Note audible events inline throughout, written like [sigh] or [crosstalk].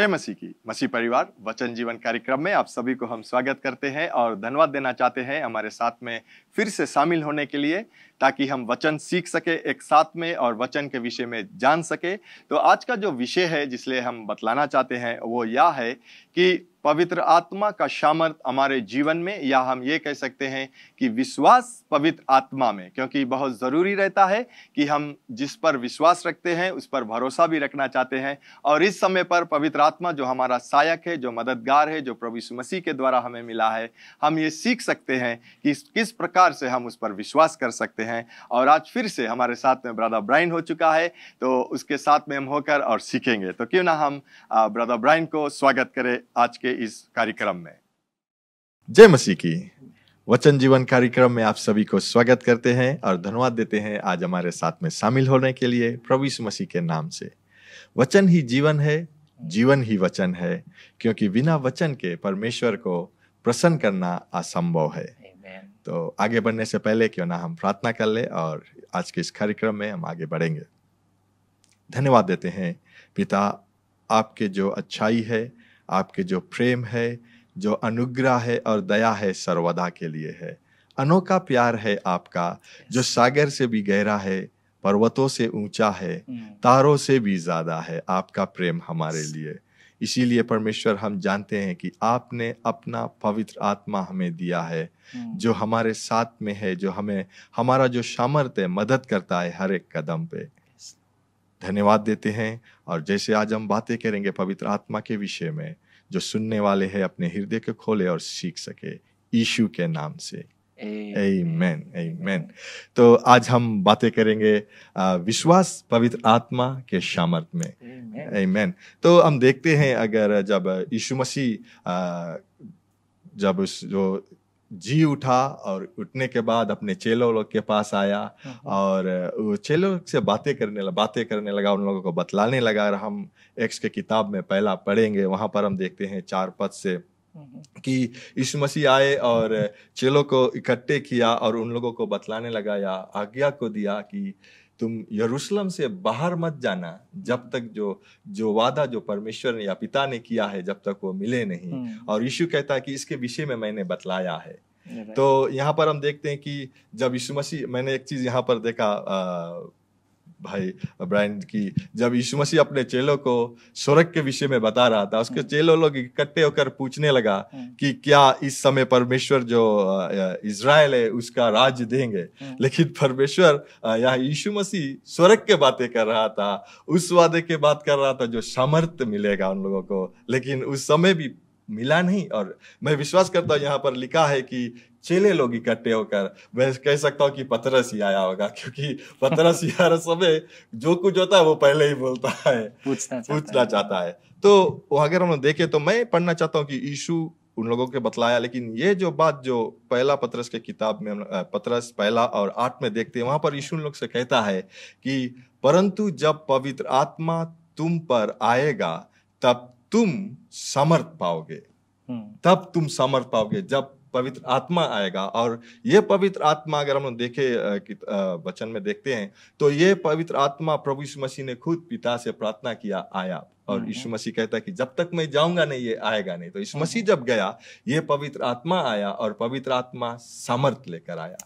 जय मसीह की मसीह परिवार वचन जीवन कार्यक्रम में आप सभी को हम स्वागत करते हैं और धन्यवाद देना चाहते हैं हमारे साथ में फिर से शामिल होने के लिए ताकि हम वचन सीख सके एक साथ में और वचन के विषय में जान सके तो आज का जो विषय है जिसलिए हम बतलाना चाहते हैं वो यह है कि पवित्र आत्मा का सामर्थ हमारे जीवन में या हम ये कह सकते हैं कि विश्वास पवित्र आत्मा में क्योंकि बहुत ज़रूरी रहता है कि हम जिस पर विश्वास रखते हैं उस पर भरोसा भी रखना चाहते हैं और इस समय पर पवित्र आत्मा जो हमारा सहायक है जो मददगार है जो प्रभु मसीह के द्वारा हमें मिला है हम ये सीख सकते हैं कि किस प्रकार से हम उस पर विश्वास कर सकते हैं हैं और आज फिर से हमारे साथ में ब्रदर ब्राइन हो चुका है तो उसके साथ में हम होकर और सीखेंगे तो क्यों ना हम ब्रदर ब्राइन को स्वागत करें आज के इस कार्यक्रम में जय मसीह की वचन जीवन कार्यक्रम में आप सभी को स्वागत करते हैं और धन्यवाद देते हैं आज हमारे साथ में शामिल होने के लिए प्रभु मसीह के नाम से वचन ही जीवन है जीवन ही वचन है क्योंकि बिना वचन के परमेश्वर को प्रसन्न करना असंभव है तो आगे बढ़ने से पहले क्यों ना हम प्रार्थना कर ले और आज के इस कार्यक्रम में हम आगे बढ़ेंगे धन्यवाद देते हैं पिता आपके जो अच्छाई है आपके जो प्रेम है जो अनुग्रह है और दया है सर्वदा के लिए है अनोखा प्यार है आपका जो सागर से भी गहरा है पर्वतों से ऊंचा है hmm. तारों से भी ज्यादा है आपका प्रेम हमारे लिए इसीलिए परमेश्वर हम जानते हैं कि आपने अपना पवित्र आत्मा हमें दिया है हम्म। जो हमारे साथ में है जो हमें हमारा जो सामर्थ्य मदद करता है हर एक कदम पे धन्यवाद देते हैं और जैसे आज हम बातें करेंगे पवित्र आत्मा के विषय में जो सुनने वाले हैं अपने हृदय को खोले और सीख सके ईशु के नाम से Amen. Amen. तो आज हम बातें करेंगे विश्वास पवित्र आत्मा के सामर्थ्य में Amen. तो हम देखते हैं अगर जब यीशु मसीह जब उस जो जी उठा और उठने के बाद अपने चेलो लोग के पास आया हाँ। और चेलो से बातें करने लगा बातें करने लगा उन लोगों को बतलाने लगा और हम एक्स के किताब में पहला पढ़ेंगे वहां पर हम देखते हैं चार पद से कि यीशु मसीह आए और चेलों को इकट्ठे किया और उन लोगों को बतलाने लगा या आज्ञा को दिया कि तुम यरूशलेम से बाहर मत जाना जब तक जो जो वादा जो परमेश्वर ने या पिता ने किया है जब तक वो मिले नहीं हम्म। और यीशु कहता है कि इसके विषय में मैंने बतलाया है तो यहाँ पर हम देखते हैं कि जब यीशु मसीह मैंने एक चीज यहाँ पर देखा आ, भाई ब्रांड की जब यीशु मसीह अपने चेलों को स्वर्ग के विषय में बता रहा था उसके हम्म। चेलों लोग इकट्ठे होकर पूछने लगा हम्म। कि क्या इस समय परमेश्वर जो इसराइल है उसका राज देंगे हम्म। लेकिन परमेश्वर यह यीशु मसीह स्वर्ग के बातें कर रहा था उस वादे के बात कर रहा था जो सामर्थ्य मिलेगा उन लोगों को लेकिन उस समय भी मिला नहीं और मैं विश्वास करता हूँ यहाँ पर लिखा है कि चेले लोग इकट्ठे होकर मैं कह सकता हूँ कि पतरस ही आया होगा क्योंकि पतरस ही हर समय जो कुछ होता है वो पहले ही बोलता है पूछना चाहता पूछना चाहता है तो अगर हम देखें तो मैं पढ़ना चाहता हूँ कि ईशु उन लोगों के बतलाया लेकिन ये जो बात जो पहला पत्रस के किताब में पत्रस पहला और आठ में देखते हैं वहां पर यीशु उन लोग से कहता है कि परंतु जब पवित्र आत्मा तुम पर आएगा तब तुम समर्थ पाओगे हम्म। तब तुम समर्थ पाओगे जब पवित्र आत्मा आएगा और ये पवित्र आत्मा अगर हम लोग देखे वचन में देखते हैं तो ये पवित्र आत्मा प्रभु मसीह ने खुद पिता से प्रार्थना किया आया और हाँ, यीशु हाँ। मसीह कहता है कि जब तक मैं जाऊंगा नहीं ये आएगा नहीं तो यीशु हाँ, मसीह जब गया ये पवित्र आत्मा आया और पवित्र आत्मा सामर्थ लेकर आया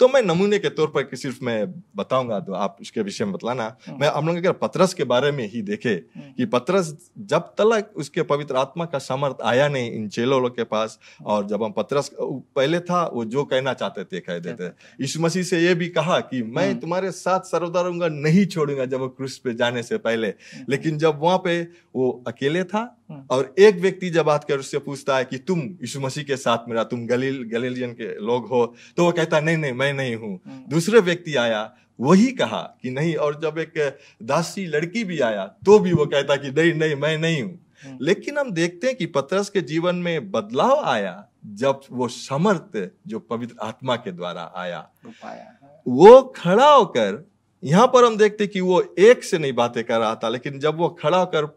तो मैं नमूने के तौर पर सिर्फ मैं बताऊंगा तो आप उसके विषय में बतलाना मैं हम लोग अगर के बारे में ही देखे कि पत्रस जब तक उसके पवित्र आत्मा का सामर्थ आया नहीं इन चेलो लोग के पास और जब हम पत्रस पहले था वो जो कहना चाहते थे कह देते यीशु मसीह से ये भी कहा कि मैं तुम्हारे साथ सर्वदा रहूंगा नहीं छोड़ूंगा जब वो क्रूस पे जाने से पहले लेकिन जब वहां पे वो अकेले था हम्म। और एक व्यक्ति जब आकर उससे पूछता है कि तुम यीशु मसीह के साथ मेरा तुम गलील गलीलियन के लोग हो तो वो कहता नहीं नहीं मैं नहीं हूँ हम्म। दूसरे व्यक्ति आया वही कहा कि नहीं और जब एक दासी लड़की भी आया तो भी वो कहता कि नहीं नहीं मैं नहीं हूँ हम्म। लेकिन हम देखते हैं कि पतरस के जीवन में बदलाव आया जब वो समर्थ जो पवित्र आत्मा के द्वारा आया वो हाँ। खड़ा होकर यहां पर हम देखते कि वो एक से नहीं बातें कर रहा था लेकिन जब वो खड़ा होकर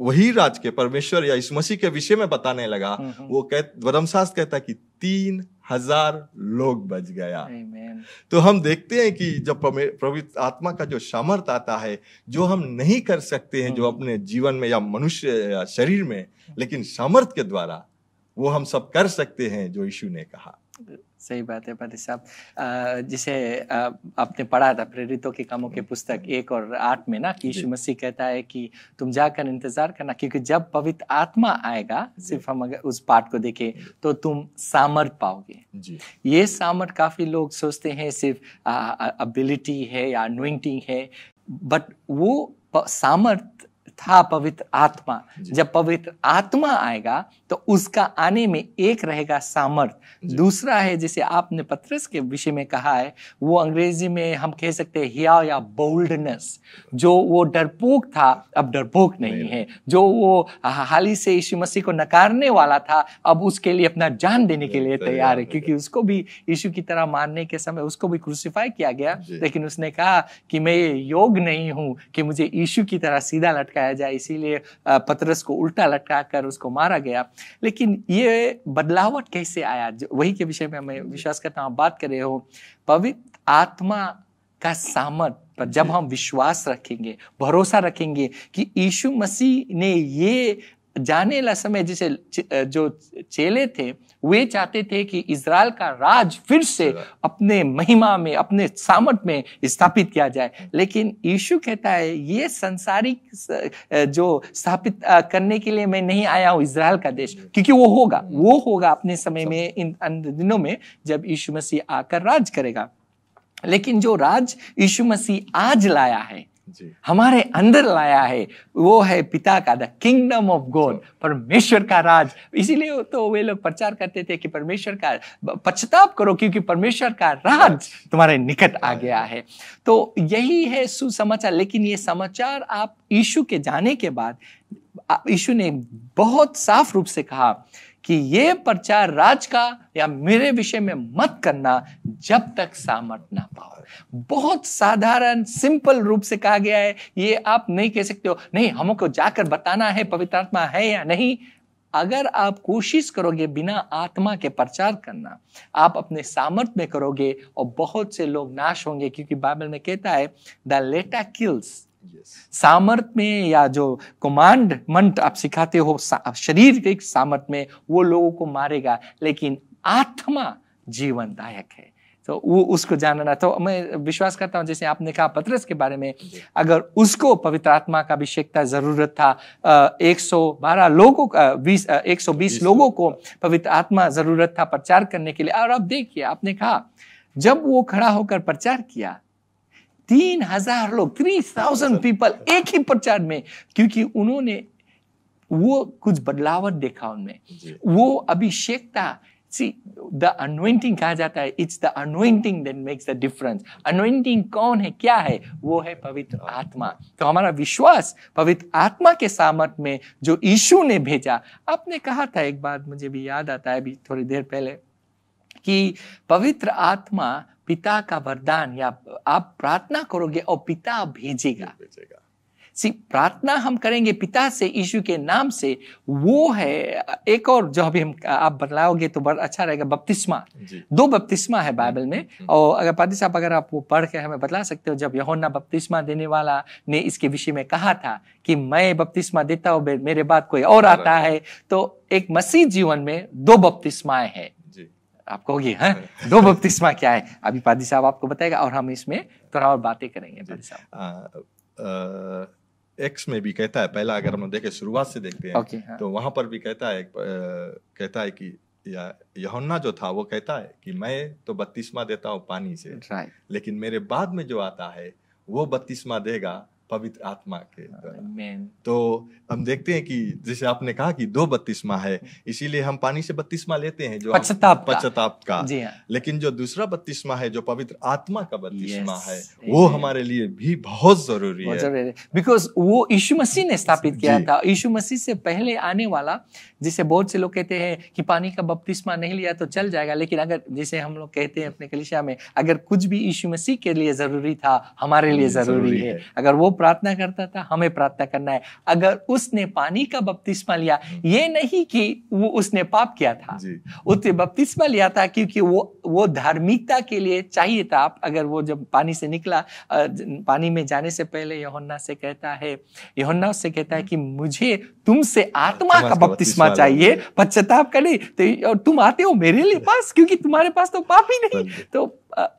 वही राज के परमेश्वर या इस मसीह के विषय में बताने लगा हम्म, हम्म। वो कह धर्मशास्त्र कहता कि तीन हजार लोग बच गया Amen. तो हम देखते हैं कि जब पवित्र आत्मा का जो सामर्थ आता है जो हम नहीं कर सकते हैं जो हम्म। अपने जीवन में या मनुष्य या शरीर में लेकिन सामर्थ के द्वारा वो हम सब कर सकते हैं जो यीशु ने कहा सही बात है पति साहब जिसे आपने पढ़ा था प्रेरितों के कामों के पुस्तक एक और आठ में ना कि यीशु मसीह कहता है कि तुम जाकर इंतजार करना क्योंकि जब पवित्र आत्मा आएगा सिर्फ हम अगर उस पाठ को देखें तो तुम सामर्थ पाओगे जी। ये सामर्थ काफी लोग सोचते हैं सिर्फ अबिलिटी है या नोइंटिंग है बट वो सामर्थ था पवित्र आत्मा जब पवित्र आत्मा आएगा तो उसका आने में एक रहेगा सामर्थ दूसरा है जिसे आपने पत्रस के विषय में कहा है वो अंग्रेजी में हम कह सकते हैं हिया या बोल्डनेस जो वो डरपोक था अब डरपोक नहीं है जो वो हाल ही से यीशु मसीह को नकारने वाला था अब उसके लिए अपना जान देने के लिए तैयार है क्योंकि उसको भी यीशु की तरह मानने के समय उसको भी क्रूसीफाई किया गया लेकिन उसने कहा कि मैं ये योग नहीं हूं कि मुझे यीशु की तरह सीधा लटका लटकाया जाए इसीलिए पतरस को उल्टा लटका कर उसको मारा गया लेकिन ये बदलावट कैसे आया वही के विषय में मैं विश्वास करता हूँ बात कर रहे हो पवित्र आत्मा का सामर्थ पर जब हम विश्वास रखेंगे भरोसा रखेंगे कि यीशु मसीह ने ये जाने ला समय जिसे जो चेले थे वे चाहते थे कि इसराइल का राज फिर से अपने महिमा में अपने सामर्थ में स्थापित किया जाए लेकिन यीशु कहता है ये संसारिक जो स्थापित करने के लिए मैं नहीं आया हूँ इसराइल का देश हम्म। क्योंकि वो होगा हम्म। वो होगा अपने समय में इन अन्य दिनों में जब यीशु मसीह आकर राज करेगा लेकिन जो राज यीशु मसीह आज लाया है हमारे अंदर लाया है वो है पिता का द किंगडम ऑफ गॉड परमेश्वर का राज इसीलिए तो वे लोग प्रचार करते थे कि परमेश्वर का पश्चाताप करो क्योंकि परमेश्वर का राज तुम्हारे निकट आ गया है तो यही है सुसमाचार लेकिन ये समाचार आप यीशु के जाने के बाद यीशु ने बहुत साफ रूप से कहा कि ये प्रचार राज का या मेरे विषय में मत करना जब तक सामर्थ ना पाओ बहुत साधारण सिंपल रूप से कहा गया है ये आप नहीं कह सकते हो नहीं हमको जाकर बताना है पवित्र आत्मा है या नहीं अगर आप कोशिश करोगे बिना आत्मा के प्रचार करना आप अपने सामर्थ्य में करोगे और बहुत से लोग नाश होंगे क्योंकि बाइबल में कहता है द लेटा किल्स सामर्थ में या जो कमांड मंट आप सिखाते हो शरीर के सामर्थ में वो लोगों को मारेगा लेकिन आत्मा जीवनदायक है तो वो उसको जानना तो मैं विश्वास करता हूँ जैसे आपने कहा पत्रस के बारे में अगर उसको पवित्र आत्मा का अभिषेक था जरूरत था एक सौ बारह लोगों का बीस एक सौ बीस लोगों को पवित्र आत्मा जरूरत था प्रचार करने के लिए और आप देखिए आपने कहा जब वो खड़ा होकर प्रचार किया तीन हजार लोग थ्री थाउजेंड पीपल एक ही प्रचार में क्योंकि उन्होंने वो कुछ बदलाव देखा उनमें वो अभिषेक था See, the anointing कहा जाता है it's the anointing that makes the difference anointing कौन है क्या है वो है पवित्र आत्मा तो हमारा विश्वास पवित्र आत्मा के सामर्थ में जो ईशु ने भेजा आपने कहा था एक बात मुझे भी याद आता है अभी थोड़ी देर पहले कि पवित्र आत्मा पिता का वरदान या आप प्रार्थना करोगे और पिता भेजेगा सी प्रार्थना हम करेंगे पिता से यीशु के नाम से वो है एक और जो अभी हम आप बतलाओगे तो बड़ा अच्छा रहेगा बपतिस्मा दो बपतिस्मा है बाइबल में हम्म, हम्म। और अगर पादी साहब अगर आप वो पढ़ के हमें बतला सकते हो जब यहोना बपतिस्मा देने वाला ने इसके विषय में कहा था कि मैं बपतिस्मा देता हूँ मेरे बाद कोई और आता है तो एक मसीह जीवन में दो बपतिस्माएं हैं आप कहोगे हाँ? हाँ दो बपतिस्मा क्या है अभी पादी साहब आपको बताएगा और हम इसमें थोड़ा और बातें करेंगे एक्स में भी कहता है पहला अगर हम देखे शुरुआत से देखते हैं okay, हाँ. तो वहां पर भी कहता है कहता है कि यहोन्ना जो था वो कहता है कि मैं तो बत्तीसवा देता हूँ पानी से right. लेकिन मेरे बाद में जो आता है वो बत्तीसवा देगा पवित्र आत्मा के द्वारा तो हम देखते हैं कि जैसे आपने कहा कि दो बत्तीसवा है इसीलिए हम पानी से बत्तीसवा लेते हैं जो पश्चाताप पश्चाताप का, जी हाँ। लेकिन जो दूसरा बत्तीसवा है जो पवित्र आत्मा का बत्तीसवा है वो हमारे लिए भी बहुत जरूरी है बिकॉज वो यीशु मसीह ने स्थापित किया था यीशु मसीह से पहले आने वाला जिसे बहुत से लोग कहते हैं कि पानी का बपतिस्मा नहीं लिया तो चल जाएगा लेकिन अगर जैसे हम लोग कहते हैं अपने कलिशा में अगर कुछ भी यीशु मसीह के लिए जरूरी था हमारे लिए हम्म, जरूरी है अगर वो प्रार्थना करता था हमें प्रार्थना करना है अगर उसने पानी का बपतिस्मा लिया ये नहीं कि वो उसने पाप किया था उसने बपतिस्मा लिया था क्योंकि वो वो धार्मिकता के लिए चाहिए था आप अगर वो जब पानी से निकला पानी में जाने से पहले यहोन्ना से कहता है यहोन्ना उससे कहता है कि मुझे तुमसे आत्मा का बपतिस्मा चाहिए पश्चाताप का तो तुम आते हो मेरे लिए पास क्योंकि तुम्हारे पास तो पाप ही नहीं हाँ तो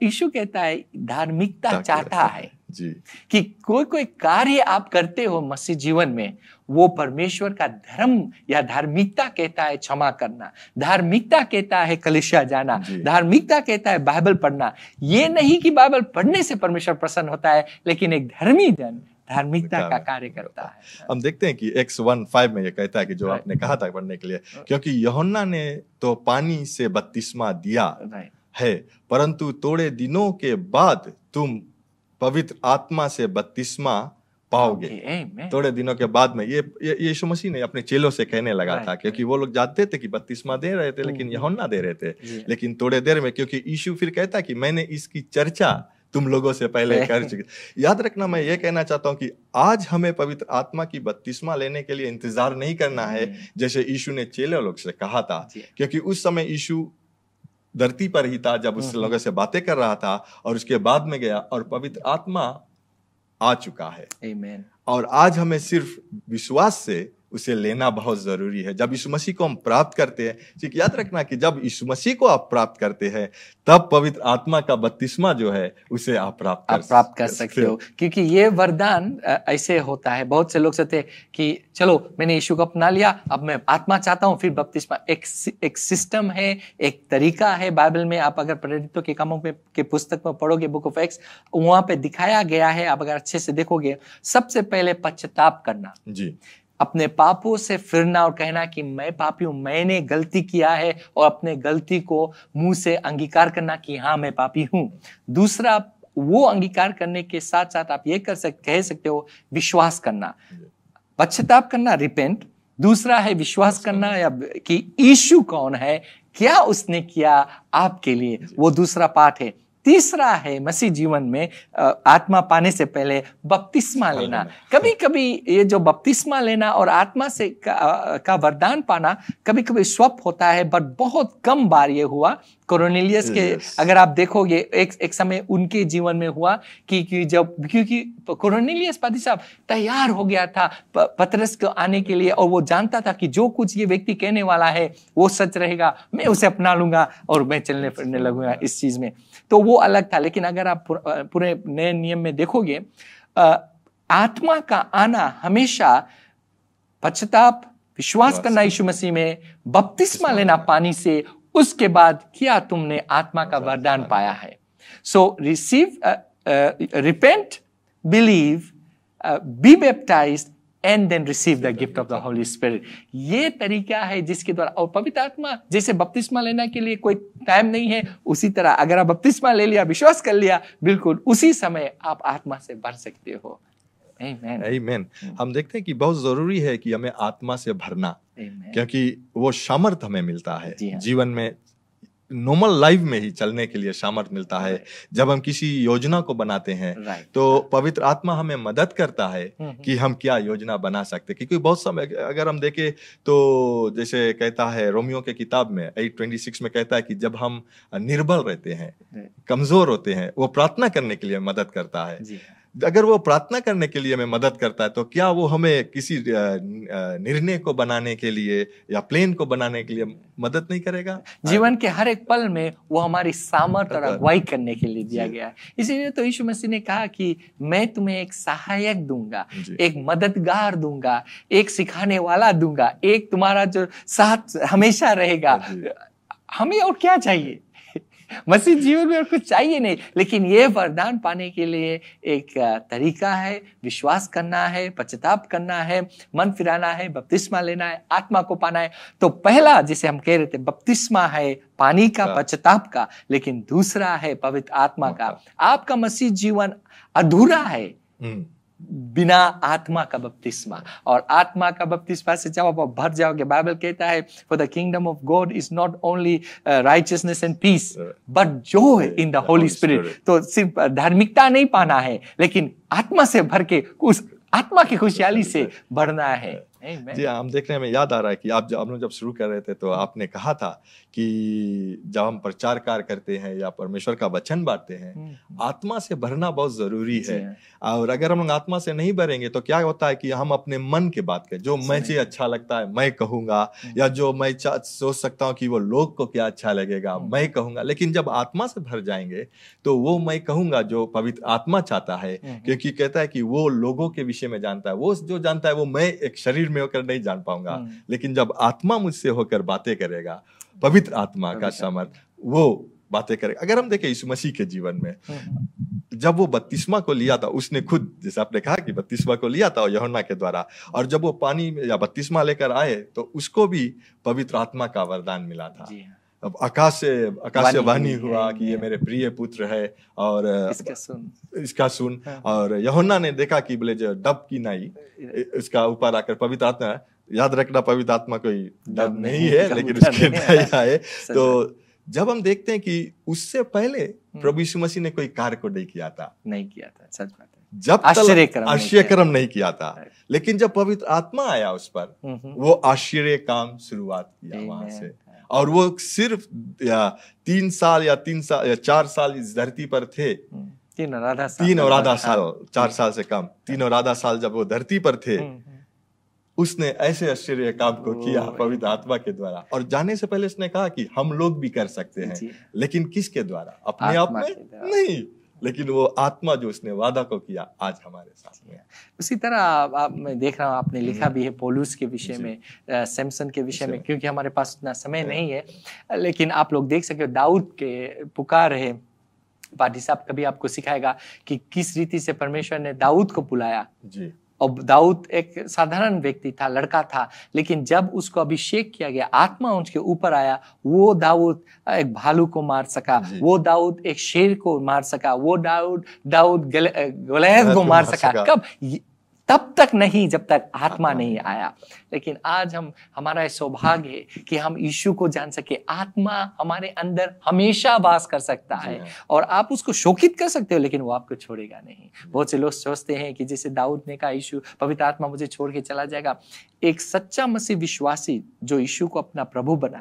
यीशु कहता है धार्मिकता चाहता है जी कि कोई कोई कार्य आप करते हो मसीह जीवन में वो परमेश्वर का धर्म या धार्मिकता कहता है क्षमा करना धार्मिकता कहता है कलिशा जाना धार्मिकता कहता है बाइबल पढ़ना ये नहीं कि बाइबल पढ़ने से परमेश्वर प्रसन्न होता है लेकिन एक धर्मी जन धार्मिकता का कार्य करता है हम देखते हैं कि एक्स वन फाइव में ये कहता है कि जो आपने कहा था पढ़ने के लिए क्योंकि यहोन्ना ने तो पानी से बत्तीसवा दिया है परंतु थोड़े दिनों के बाद तुम पवित्र आत्मा से बत्तीसवा पाओगे थोड़े दिनों के बाद में ये ये यीशु मसीह ने अपने चेलों से कहने लगा था क्योंकि वो लोग जानते थे कि बत्तीसवा दे रहे थे लेकिन mm-hmm. यहोन्ना दे रहे थे लेकिन थोड़े देर में क्योंकि यीशु फिर कहता कि मैंने इसकी चर्चा तुम लोगों से पहले [laughs] कर चुके याद रखना मैं ये कहना चाहता हूँ कि आज हमें पवित्र आत्मा की बत्तीसवा लेने के लिए इंतजार नहीं करना है mm-hmm. जैसे यीशु ने चेले लोग से कहा था क्योंकि उस समय यीशु धरती पर ही था जब उस हाँ, हाँ। लोगों से बातें कर रहा था और उसके बाद में गया और पवित्र आत्मा आ चुका है Amen. और आज हमें सिर्फ विश्वास से उसे लेना बहुत ज़रूरी है जब यीशु मसीह को हम प्राप्त करते हैं ठीक याद रखना कि जब यीशु मसीह को आप प्राप्त करते हैं तब पवित्र आत्मा का बत्तीसवा जो है उसे आप प्राप्त आप कर प्राप्त कर सकते हो क्योंकि ये वरदान ऐसे होता है बहुत से लोग सोचते हैं कि चलो मैंने यीशु को अपना लिया अब मैं आत्मा चाहता हूँ फिर बपतिस्मा एक एक सिस्टम है एक तरीका है बाइबल में आप अगर प्रेरितों के कामों में के पुस्तक में पढ़ोगे बुक ऑफ एक्स वहाँ पे दिखाया गया है आप अगर अच्छे से देखोगे सबसे पहले पश्चाताप करना जी अपने पापों से फिरना और कहना कि मैं पापी हूं मैंने गलती किया है और अपने गलती को मुंह से अंगीकार करना कि हाँ मैं पापी हूं दूसरा वो अंगीकार करने के साथ साथ आप ये कर सक कह सकते हो विश्वास करना पश्चाताप करना रिपेंट दूसरा है विश्वास करना या कि ईशु कौन है क्या उसने किया आपके लिए वो दूसरा पाठ है तीसरा है मसीह जीवन में आत्मा पाने से पहले बपतिस्मा लेना कभी कभी ये जो बपतिस्मा लेना और आत्मा से का, का वरदान पाना कभी कभी स्वप होता है बट बहुत कम बार ये हुआ कोरोनिलियस के अगर आप देखोगे एक एक समय उनके जीवन में हुआ कि, कि जब क्योंकि तो कोरोनिलियस पादी साहब तैयार हो गया था पथरस को आने के लिए और वो जानता था कि जो कुछ ये व्यक्ति कहने वाला है वो सच रहेगा मैं उसे अपना लूंगा और मैं चलने फिरने लगूंगा इस चीज में तो वो अलग था लेकिन अगर आप पूरे नए नियम में देखोगे आत्मा का आना हमेशा पश्चाताप विश्वास करना यीशु मसीह में बपतिस्मा लेना पानी से उसके बाद क्या तुमने आत्मा का वरदान पाया है so receive repent believe be baptize and then receive the gift of the holy spirit ये तरीका है जिसके द्वारा और पवित्र आत्मा जैसे बपतिस्मा लेने के लिए कोई टाइम नहीं है उसी तरह अगर आप बपतिस्मा ले लिया विश्वास कर लिया बिल्कुल उसी समय आप आत्मा से भर सकते हो Amen. Amen. हम देखते हैं कि बहुत जरूरी है कि हमें आत्मा से भरना Amen. क्योंकि वो सामर्थ हमें मिलता है हाँ। जीवन में नॉर्मल लाइफ में ही चलने के लिए सामर्थ मिलता है जब हम किसी योजना को बनाते हैं तो पवित्र आत्मा हमें मदद करता है हम्म, हम्म। कि हम क्या योजना बना सकते हैं क्योंकि बहुत समय अगर हम देखें तो जैसे कहता है रोमियो के किताब में एट ट्वेंटी सिक्स में कहता है कि जब हम निर्बल रहते हैं कमजोर होते हैं वो प्रार्थना करने के लिए मदद करता है अगर वो प्रार्थना करने के लिए हमें मदद करता है तो क्या वो हमें किसी निर्णय को बनाने के लिए या प्लेन को बनाने के लिए मदद नहीं करेगा जीवन के हर एक पल में वो हमारी सामर्थ्य और अगुवाई करने के लिए दिया गया है इसीलिए तो यीशु मसीह ने कहा कि मैं तुम्हें एक सहायक दूंगा एक मददगार दूंगा एक सिखाने वाला दूंगा एक तुम्हारा जो साथ हमेशा रहेगा हमें और क्या चाहिए मसीह जीवन में और कुछ चाहिए नहीं लेकिन ये वरदान पाने के लिए एक तरीका है विश्वास करना है पश्चाताप करना है मन फिराना है बपतिस्मा लेना है आत्मा को पाना है तो पहला जिसे हम कह रहे थे बपतिस्मा है पानी का हाँ। पश्चाताप का लेकिन दूसरा है पवित्र आत्मा का हाँ। आपका मसीह जीवन अधूरा है हम्म। बिना आत्मा का बपतिस्मा और आत्मा का बपतिस्मा से जब आप भर जाओगे बाइबल कहता है for the kingdom of God is not only righteousness and peace but जो है इन द होली स्पिरिट तो सिर्फ uh, धार्मिकता नहीं पाना है लेकिन आत्मा से भर के उस आत्मा की खुशहाली से भरना है जी हाँ, हम देख रहे हैं हमें याद आ रहा है कि आप हम लोग जब शुरू कर रहे थे तो आपने कहा था कि जब हम प्रचार कार्य करते हैं या परमेश्वर का वचन बांटते हैं हम्म, हम्म। आत्मा से भरना बहुत जरूरी है हाँ। और अगर हम लोग आत्मा से नहीं भरेंगे तो क्या होता है कि हम अपने मन के बात करें जो चीज अच्छा लगता है मैं कहूंगा हम्म। या जो मैं सोच सकता हूँ कि वो लोग को क्या अच्छा लगेगा मैं कहूंगा लेकिन जब आत्मा से भर जाएंगे तो वो मैं कहूंगा जो पवित्र आत्मा चाहता है क्योंकि कहता है कि वो लोगों के विषय में जानता है वो जो जानता है वो मैं एक शरीर शरीर में होकर नहीं जान पाऊंगा हम्म। लेकिन जब आत्मा मुझसे होकर बातें करेगा पवित्र आत्मा का समर्थ वो बातें करेगा अगर हम देखें इस मसीह के जीवन में हम्म। जब वो बत्तीसवा को लिया था उसने खुद जैसे आपने कहा कि बत्तीसवा को लिया था यहुना के द्वारा और जब वो पानी या बत्तीसवा लेकर आए तो उसको भी पवित्र आत्मा का वरदान मिला था जी हाँ। आकाश से वाणी हुआ कि ये मेरे प्रिय पुत्र है और इसका सुन इसका सुन हाँ। और यहोन्ना ने देखा कि बोले जो डब की नाई इसका ऊपर आकर पवित्र आत्मा याद रखना पवित्र आत्मा कोई डब नहीं है लेकिन उसके नाई आए [laughs] तो जब हम देखते हैं कि उससे पहले हम्म। प्रभु यीशु मसीह ने कोई कार्य को नहीं किया था नहीं किया था सच बात जब आश्चर्यक्रम आश्चर्यक्रम नहीं किया था लेकिन जब पवित्र आत्मा आया उस पर हम्म, हम्म। वो आश्चर्य काम शुरुआत किया वहां से और वो सिर्फ तीन साल या तीन साल या चार साल इस धरती पर थे हम्म, तीन और आधा साल तीन और आधा हाँ। साल चार साल से कम हाँ। तीन और आधा साल जब वो धरती पर थे हम्म, हम्म। उसने ऐसे आश्चर्य काम को किया पवित्र आत्मा के द्वारा और जाने से पहले उसने कहा कि हम लोग भी कर सकते हैं लेकिन किसके द्वारा अपने आप में नहीं लेकिन वो आत्मा जो उसने वादा को किया आज हमारे साथ में उसी तरह आप, आप मैं देख रहा हूँ आपने लिखा हम्म। भी है पोलूस के विषय में सैमसन के विषय में क्योंकि हमारे पास इतना समय नहीं है लेकिन आप लोग देख सके दाऊद के पुकार है पाठी साहब कभी आपको सिखाएगा कि किस रीति से परमेश्वर ने दाऊद को बुलाया जी और दाऊद एक साधारण व्यक्ति था लड़का था लेकिन जब उसको अभिषेक किया गया आत्मा उसके ऊपर आया वो दाऊद एक भालू को मार सका वो दाऊद एक शेर को मार सका वो दाऊद दाऊद गल, को मार सका, सका। कब तब तक नहीं जब तक आत्मा नहीं आया लेकिन आज हम हमारा सौभाग्य है कि हम यीशु को जान सके आत्मा हमारे अंदर हमेशा वास कर सकता है हाँ। और आप उसको शोकित कर सकते हो लेकिन वो आपको छोड़ेगा नहीं बहुत से लोग सोचते हैं कि जैसे दाऊद ने कहा यीशु पवित्र आत्मा मुझे छोड़ के चला जाएगा एक सच्चा मसीह विश्वासी जो यीशु को अपना प्रभु बना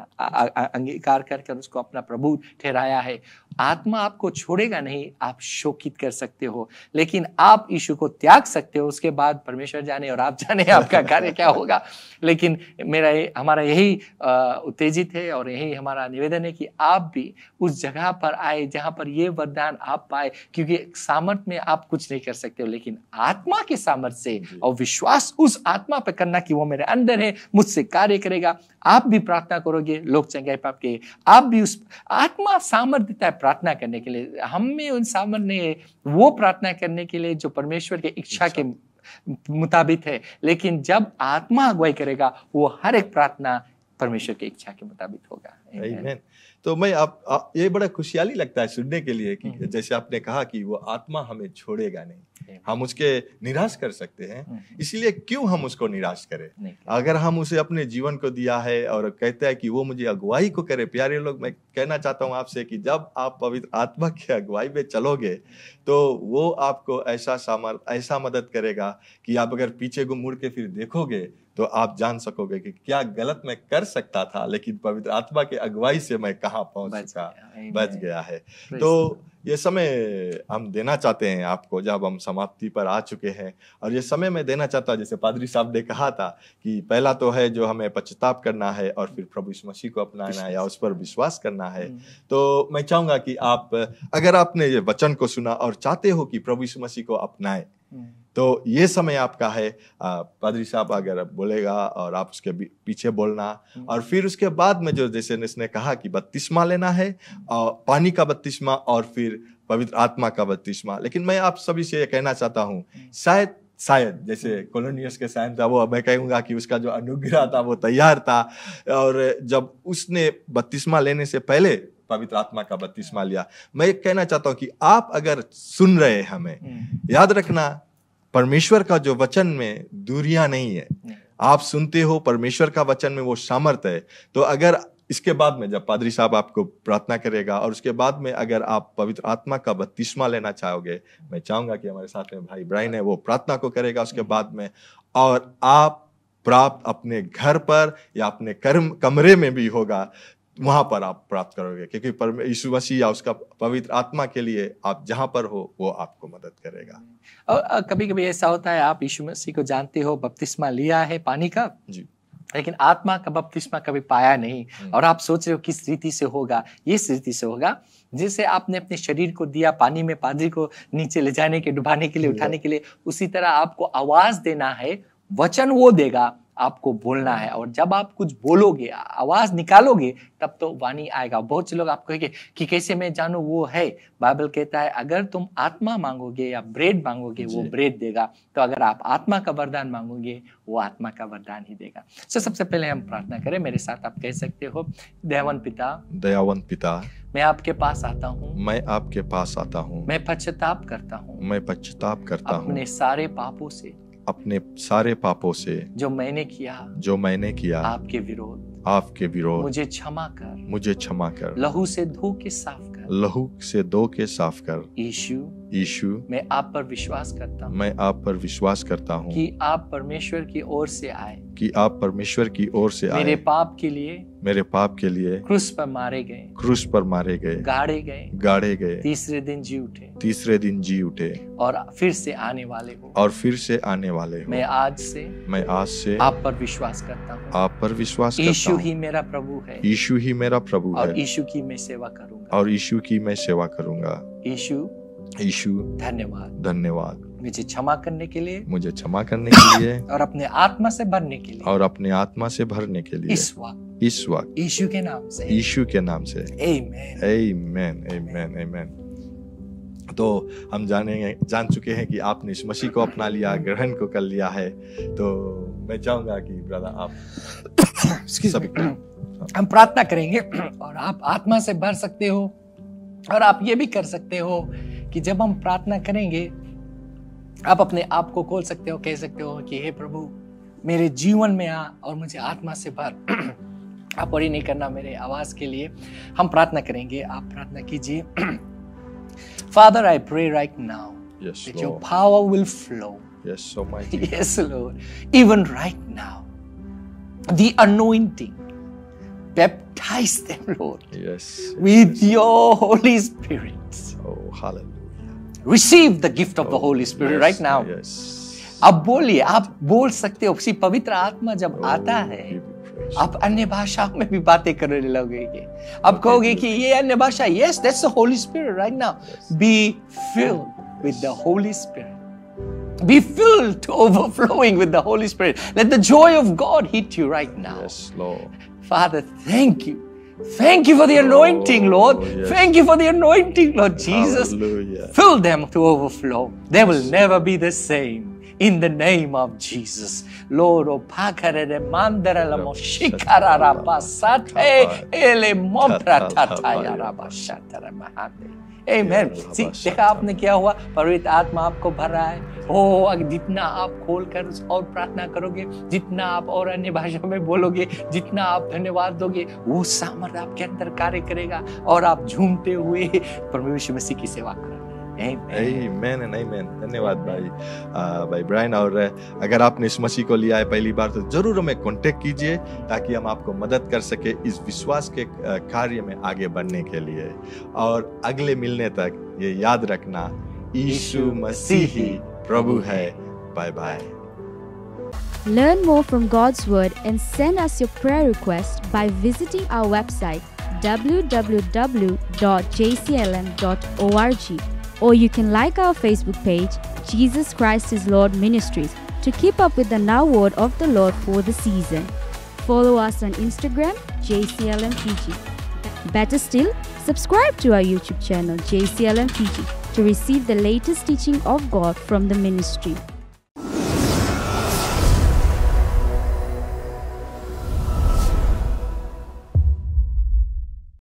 अंगीकार कर कर उसको अपना प्रभु ठहराया है आत्मा आपको छोड़ेगा नहीं आप शोकित कर सकते हो लेकिन आप यीशु को त्याग सकते हो उसके बाद परमेश्वर जाने और आप जाने आपका कार्य क्या होगा लेकिन मेरा हमारा यही उत्तेजित है और यही हमारा निवेदन है कि आप भी उस जगह पर आए जहाँ पर ये वरदान आप पाए क्योंकि सामर्थ में आप कुछ नहीं कर सकते हो लेकिन आत्मा के सामर्थ्य से और विश्वास उस आत्मा पर करना कि वो मेरे अंदर है मुझसे कार्य करेगा आप भी प्रार्थना करोगे लोग चंगाई पाएंगे आप भी उस आत्मा सामर्थ्य है प्रार्थना करने के लिए हम में उन सामर्थ्य है वो प्रार्थना करने के लिए जो परमेश्वर की इच्छा के अच्छा। मुताबिक है लेकिन जब आत्मा अगुवाई करेगा वो हर एक प्रार्थना परमेश्वर की इच्छा के मुताबिक होगा Amen. Amen. तो मैं आप, आप ये बड़ा खुशियाली लगता है सुनने के लिए कि हम्म। जैसे आपने कहा कि वो आत्मा हमें छोड़ेगा नहीं हम उसके निराश कर सकते हैं हम्म। इसलिए क्यों हम उसको निराश करें अगर हम उसे अपने जीवन को दिया है और कहते हैं कि वो मुझे अगुवाई को करे प्यारे लोग मैं कहना चाहता हूं आपसे कि जब आप पवित्र आत्मा के अगुवाई में चलोगे तो वो आपको ऐसा सामर्थ ऐसा मदद करेगा कि आप अगर पीछे को मुड़ के फिर देखोगे तो आप जान सकोगे कि क्या गलत मैं कर सकता था लेकिन पवित्र आत्मा के अगुवाई से मैं कहाँ पहुंच सका बच गया है तो ये समय हम देना चाहते हैं आपको जब हम समाप्ति पर आ चुके हैं और ये समय मैं देना चाहता हूँ जैसे पादरी साहब ने कहा था कि पहला तो है जो हमें पश्चाताप करना है और फिर प्रभु मसीह को अपनाना है या उस पर विश्वास करना है तो मैं चाहूंगा कि आप अगर आपने ये वचन को सुना और चाहते हो कि प्रभु मसीह को अपनाएं तो ये समय आपका है पादरी साहब अगर बोलेगा और आप उसके पीछे बोलना हम्म। और फिर उसके बाद में जो जैसे इसने कहा कि बत्तीसमा लेना है और पानी का बत्तीसवा और फिर पवित्र आत्मा का बत्तीसवा लेकिन मैं आप सभी से ये कहना चाहता हूँ हम्म। शायद शायद जैसे हम्म। कॉलोनियस के साइन था वो मैं कहूँगा कि उसका जो अनुग्रह था वो तैयार था और जब उसने बत्तीसवा लेने से पहले पवित्र आत्मा का बत्तीसवा लिया मैं कहना चाहता हूँ कि आप अगर सुन रहे हमें याद रखना परमेश्वर का जो वचन में दूरियां नहीं है आप सुनते हो परमेश्वर का वचन में वो सामर्थ है तो अगर इसके बाद में जब पादरी साहब आपको प्रार्थना करेगा और उसके बाद में अगर आप पवित्र आत्मा का बत्तीसवा लेना चाहोगे मैं चाहूंगा कि हमारे साथ में भाई ब्राइन है वो प्रार्थना को करेगा उसके हम्म। बाद में और आप प्राप्त अपने घर पर या अपने कर्म कमरे में भी होगा वहां पर आप प्राप्त करोगे क्योंकि यीशु मसीह या उसका पवित्र आत्मा के लिए आप जहां पर हो वो आपको मदद करेगा और कभी कभी ऐसा होता है आप यीशु मसीह को जानते हो बपतिस्मा लिया है पानी का जी लेकिन आत्मा का बपतिस्मा कभी पाया नहीं हम्म। और आप सोच रहे हो किस रीति से होगा इस रीति से होगा जिसे आपने अपने शरीर को दिया पानी में पादरी को नीचे ले जाने के डुबाने के लिए उठाने के लिए उसी तरह आपको आवाज देना है वचन वो देगा आपको बोलना है और जब आप कुछ बोलोगे आवाज निकालोगे तब तो वाणी आएगा बहुत से लोग आप कहेंगे कि कैसे मैं जानू वो है बाइबल कहता है अगर तुम आत्मा मांगोगे या ब्रेड मांगोगे वो ब्रेड देगा तो अगर आप आत्मा का वरदान मांगोगे वो आत्मा का वरदान ही देगा सो सबसे पहले हम प्रार्थना करें मेरे साथ आप कह सकते हो दयावन पिता दयावन पिता मैं आपके पास आता हूँ मैं आपके पास आता हूँ मैं पश्चाताप करता हूँ मैं पश्चाताप करता हूँ अपने सारे पापों से अपने सारे पापों से जो मैंने किया जो मैंने किया आपके विरोध आपके विरोध मुझे क्षमा कर मुझे क्षमा कर लहू से धो के साफ कर लहू से धो के साफ कर यीशु यीशु मैं आप पर विश्वास करता हूँ मैं आप पर विश्वास करता हूँ कि आप परमेश्वर की ओर से आए कि आप परमेश्वर की ओर से आए मेरे पाप के लिए मेरे पाप के लिए क्रूस पर मारे गए क्रूस पर मारे गए गाड़े गए गाड़े गए तीसरे दिन जी उठे तीसरे दिन जी उठे और फिर से आने वाले हो और फिर से आने वाले हो मैं आज से मैं आज से आप पर विश्वास करता हूँ आप पर विश्वास यीशु ही मेरा प्रभु है यीशु ही मेरा प्रभु है और यीशु की मैं सेवा करूँगा और यीशु की मैं सेवा करूँगा यीशु यीशु धन्यवाद धन्यवाद मुझे क्षमा करने के लिए मुझे क्षमा करने के लिए [laughs] और अपने आत्मा से भरने के लिए और अपने आत्मा से भरने के लिए इस वक्त इस वक्त यीशु के नाम से यीशु के नाम से आमेन आमेन आमेन तो हम जानेंगे जान चुके हैं कि आपने इस मसीह को अपना लिया ग्रहण को कर लिया है तो मैं चाहूंगा कि ब्रदर आप [coughs] सब हम प्रार्थना करेंगे और आप आत्मा से भर सकते हो और आप ये भी कर सकते हो कि जब हम प्रार्थना करेंगे आप अपने आप को खोल सकते हो कह सकते हो कि हे प्रभु मेरे जीवन में आ और मुझे आत्मा से भर [clears throat] आप और नहीं करना मेरे आवाज के लिए हम प्रार्थना करेंगे आप प्रार्थना कीजिए father I pray right now your power will flow yes even right now the anointing baptize them lord yes with your holy spirit oh hallelujah receive the gift of the oh, Holy Spirit right now. Yes. अब बोलिए आप बोल सकते हो उसी पवित्र आत्मा जब oh, आता है आप अन्य भाषाओं में भी बातें करने लगोगे आप कहोगे कि ये अन्य भाषा yes that's the holy spirit right now be filled with the holy spirit Be filled to overflowing with the Holy Spirit. Let the joy of God hit you right now. Yes, Lord. Father, thank you Thank you for the anointing, Lord. Oh, yes. Thank you for the anointing, Lord Jesus. Hallelujah. Fill them to overflow. They will never be the same in the name of Jesus. Lord, opakare oh, de mandere la moshikara rabasate ele mompra tataya rabashatere mahande. Amen. See, देखा आपने क्या हुआ पवित्र आत्मा आपको भरा है ओ जितना आप खोल कर और प्रार्थना करोगे जितना आप और अन्य भाषा में बोलोगे जितना आप धन्यवाद दोगे वो सामर्थ्य आपके अंदर कार्य करेगा और आप झूमते हुए परमेश्वर मसीह की सेवा करोगे Amen नहीं मैन धन्यवाद भाई आ, भाई ब्रायन और अगर आपने इस मसीह को लिया है पहली बार तो जरूर हमें कांटेक्ट कीजिए ताकि हम आपको मदद कर सके इस विश्वास के कार्य में आगे बढ़ने के लिए और अगले मिलने तक ये याद रखना यीशु मसीही प्रभु hai. Bye bye. Learn more from God's Word and send us your prayer request by visiting our website www.jclm.org or you can like our Facebook page, Jesus Christ is Lord Ministries, to keep up with the now word of the Lord for the season. Follow us on Instagram, JCLM Fiji. Better still, subscribe to our YouTube channel, JCLM Fiji to receive the latest teaching of God from the ministry.